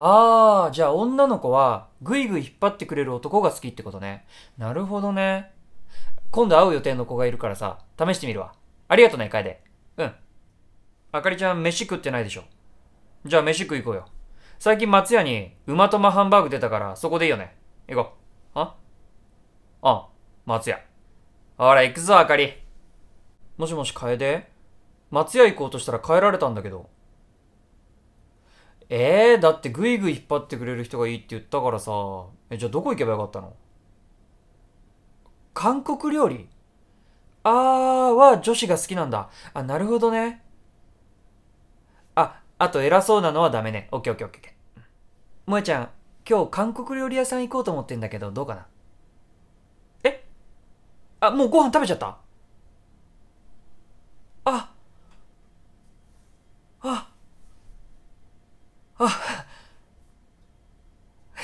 ああ、じゃあ女の子は、ぐいぐい引っ張ってくれる男が好きってことね。なるほどね。今度会う予定の子がいるからさ、試してみるわ。ありがとね、楓。うん。あかりちゃん、飯食ってないでしょ。じゃあ飯食い行こうよ。最近松屋に、馬とまハンバーグ出たから、そこでいいよね。行こう。はあ、松屋。ほら、行くぞ、あかり。もしもし、楓松屋行こうとしたら帰られたんだけど。えー、だってグイグイ引っ張ってくれる人がいいって言ったからさ。え、じゃあどこ行けばよかったの韓国料理あーは女子が好きなんだ。あ、なるほどね。あ、あと偉そうなのはダメね。オッケーオッケーオッケー。萌ちゃん、今日韓国料理屋さん行こうと思ってんだけど、どうかなえあ、もうご飯食べちゃった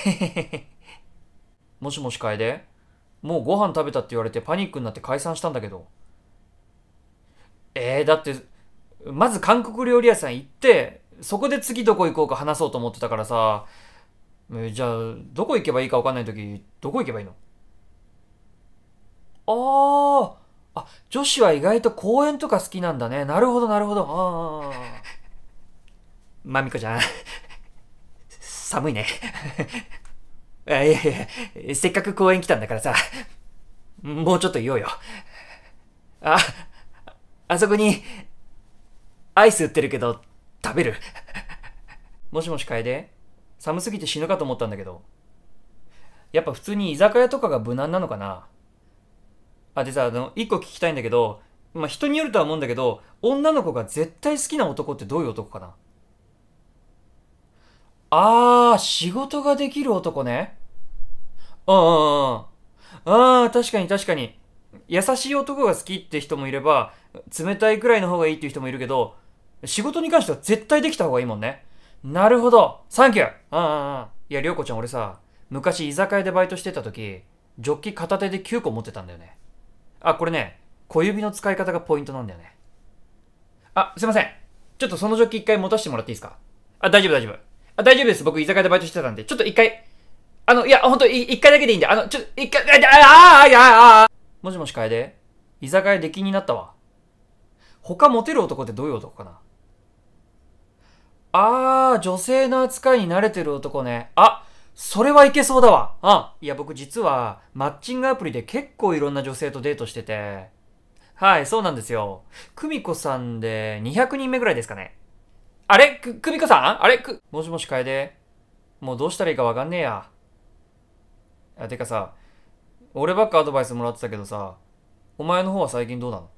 もしもし楓もうご飯食べたって言われてパニックになって解散したんだけど。えー、だって、まず韓国料理屋さん行って、そこで次どこ行こうか話そうと思ってたからさ、じゃあ、どこ行けばいいか分かんない時、どこ行けばいいのああ、あ、女子は意外と公園とか好きなんだね。なるほど、なるほど。ああ。まみこちゃん。寒いね。い やいやいや、せっかく公園来たんだからさ、もうちょっといようよ。あ、あそこに、アイス売ってるけど、食べる。もしもし楓寒すぎて死ぬかと思ったんだけど。やっぱ普通に居酒屋とかが無難なのかなあ、でさ、あの、一個聞きたいんだけど、まあ、人によるとは思うんだけど、女の子が絶対好きな男ってどういう男かなあー、あ、仕事ができる男ね。うんうんああ、確かに確かに。優しい男が好きって人もいれば、冷たいくらいの方がいいっていう人もいるけど、仕事に関しては絶対できた方がいいもんね。なるほど。サンキュー。うんうんうん。いや、りょうこちゃん俺さ、昔居酒屋でバイトしてた時、ジョッキ片手で9個持ってたんだよね。あ、これね、小指の使い方がポイントなんだよね。あ、すいません。ちょっとそのジョッキ一回持たせてもらっていいですかあ、大丈夫大丈夫。あ、大丈夫です。僕、居酒屋でバイトしてたんで、ちょっと一回、あの、いや、ほんと、一回だけでいいんで、あの、ちょっと、一回、あ、あ、あ、あ、あ、あ、もしもし、楓居酒屋出禁になったわ。他モテる男ってどういう男かなああ、女性の扱いに慣れてる男ね。あ、それはいけそうだわ。あ、いや、僕実は、マッチングアプリで結構いろんな女性とデートしてて。はい、そうなんですよ。久美子さんで200人目ぐらいですかね。あれく、久美子さんあれく、もしもし楓。もうどうしたらいいかわかんねえや。あ、てかさ、俺ばっかアドバイスもらってたけどさ、お前の方は最近どうなの、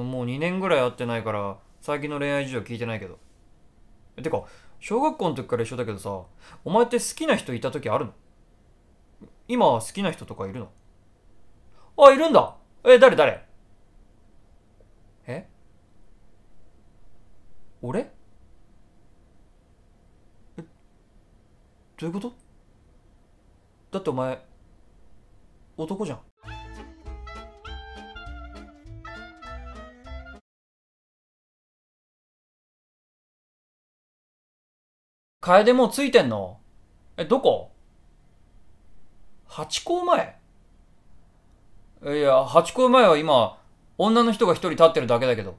うん、もう2年ぐらい会ってないから、最近の恋愛事情聞いてないけど。てか、小学校の時から一緒だけどさ、お前って好きな人いた時あるの今は好きな人とかいるのあ、いるんだえ、誰誰俺えどういうことだってお前男じゃん楓もうついてんのえ、どこチ公前いや、チ公前は今、女の人が一人立ってるだけだけど。